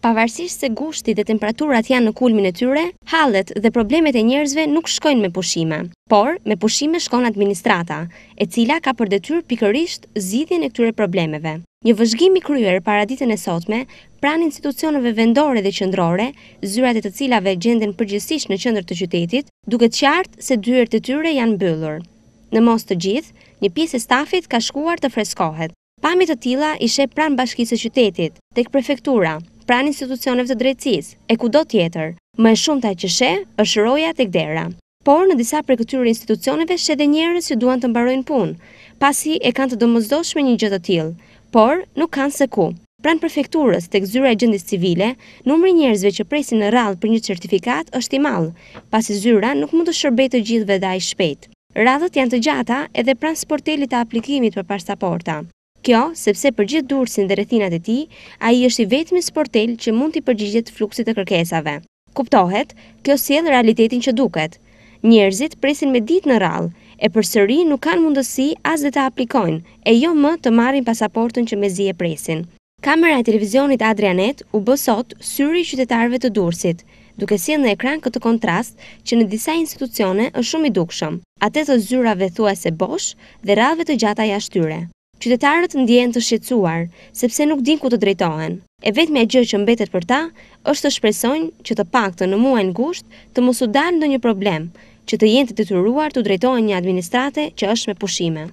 Pavarësisht se gushti dhe temperaturat janë në kulmin e tyre, hallet dhe problemet e njerëzve nuk shkojnë me pushime, por me pushime shkon administrata, e cila ka për detyr pikërisht zgjidhjen e këtyre problemeve. Një vëzhgim i kryer para ditën e sotme, pranë institucioneve vendore dhe qendrore, zyrat e të cilave gjenden përgjithsisht në qendër të qytetit, duket qartë se dyert e tyre janë mbyllur. Në mos të gjithë, një pjesë e stafit ka shkuar të freskohet. Pamit të tilla i pranë bashkisë së qytetit, tek prefektura, pranë institucionet të drejtësisë e do tjetër. Më e shumta që sheh është roja tek dera. Por në disa prej këtyre institucioneve sheh edhe njerëz që duan të mbarojnë punë, pasi e kanë të me një gjë të tillë, por nuk kanë se ku. Pranë prefekturës tek zyra e gjendjes civile, numri njerëzve që presin në rradh për një certifikat është i madh, pasi zyra nuk mund të shërbejë të gjithëve dhe aq shpejt. Radhët janë të gjata edhe pranë sportelit të aplikimit për pasaporta. Kjo, sepse për gjithë dursin dhe rethinat e ti, a i është i vetëmi sportel që mund t'i përgjigjet fluksit të kërkesave. Kuptohet, kjo si edhe realitetin që duket. Njerëzit presin me dit në rallë, e për sëri nuk kanë mundësi as dhe të aplikojnë, e jo më të marin pasaportën që me zi e presin. Kamera e televizionit Adrianet u bësot syri qytetarve të dursit, duke si në ekran këtë kontrast që në disa institucione është shumë i dukshëm, atë të zyrave thua se bosh dhe radhve të gjata jashtyre qytetarët ndjenë të shqetsuar, sepse nuk din ku të drejtohen, e vetë me e gjë që mbetet për ta, është të shpresojnë që të pak të në muaj në gusht të mosu dalë në një problem, që të jenë të detyruar të drejtohen një administrate që është me pushime.